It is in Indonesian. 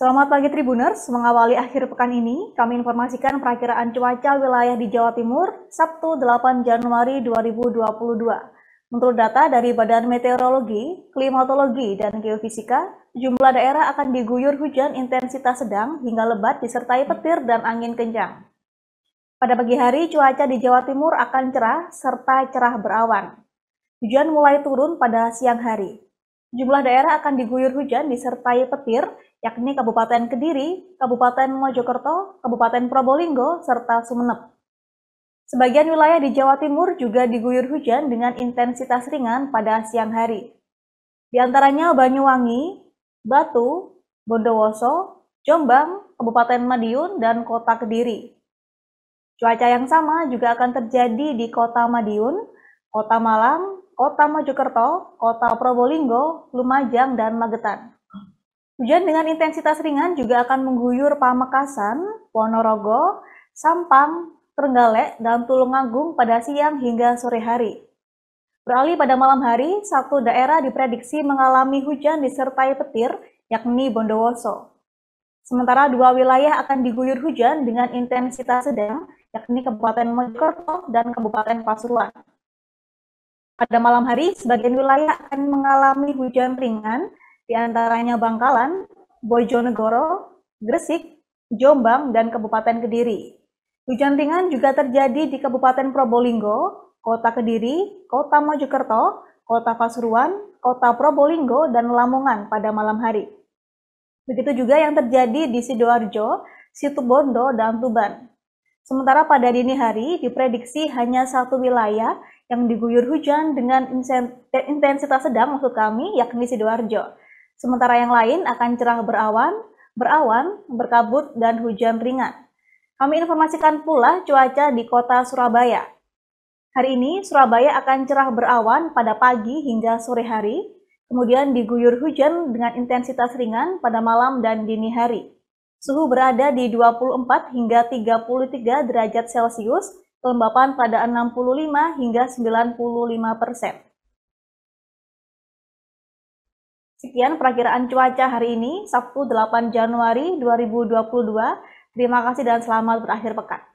Selamat pagi Tribuners, mengawali akhir pekan ini, kami informasikan perakiraan cuaca wilayah di Jawa Timur, Sabtu 8 Januari 2022. Menurut data dari Badan Meteorologi, Klimatologi, dan Geofisika, jumlah daerah akan diguyur hujan intensitas sedang hingga lebat disertai petir dan angin kencang. Pada pagi hari, cuaca di Jawa Timur akan cerah serta cerah berawan. Hujan mulai turun pada siang hari. Jumlah daerah akan diguyur hujan disertai petir, yakni Kabupaten Kediri, Kabupaten Mojokerto, Kabupaten Probolinggo, serta Sumeneb. Sebagian wilayah di Jawa Timur juga diguyur hujan dengan intensitas ringan pada siang hari. Di antaranya Banyuwangi, Batu, Bondowoso, Jombang, Kabupaten Madiun, dan Kota Kediri. Cuaca yang sama juga akan terjadi di Kota Madiun, Kota Malang, Kota Mojokerto, Kota Probolinggo, Lumajang, dan Magetan. Hujan dengan intensitas ringan juga akan mengguyur Pamekasan, Ponorogo, Sampang, Trenggalek, dan Tulungagung pada siang hingga sore hari. Beralih pada malam hari, satu daerah diprediksi mengalami hujan disertai petir, yakni Bondowoso. Sementara dua wilayah akan diguyur hujan dengan intensitas sedang, yakni Kabupaten Mojokerto dan Kabupaten Pasuruan. Pada malam hari, sebagian wilayah akan mengalami hujan ringan, diantaranya Bangkalan, Bojonegoro, Gresik, Jombang, dan Kabupaten Kediri. Hujan ringan juga terjadi di Kabupaten Probolinggo, Kota Kediri, Kota Mojokerto, Kota Pasuruan, Kota Probolinggo, dan Lamongan pada malam hari. Begitu juga yang terjadi di Sidoarjo, Situbondo, dan Tuban. Sementara pada dini hari diprediksi hanya satu wilayah yang diguyur hujan dengan eh, intensitas sedang maksud kami yakni Sidoarjo. Sementara yang lain akan cerah berawan, berawan, berkabut, dan hujan ringan. Kami informasikan pula cuaca di kota Surabaya. Hari ini Surabaya akan cerah berawan pada pagi hingga sore hari, kemudian diguyur hujan dengan intensitas ringan pada malam dan dini hari. Suhu berada di 24 hingga 33 derajat Celcius kelembapan pada 65 hingga 95 persen. Sekian perakiraan cuaca hari ini, Sabtu 8 Januari 2022. Terima kasih dan selamat berakhir pekan.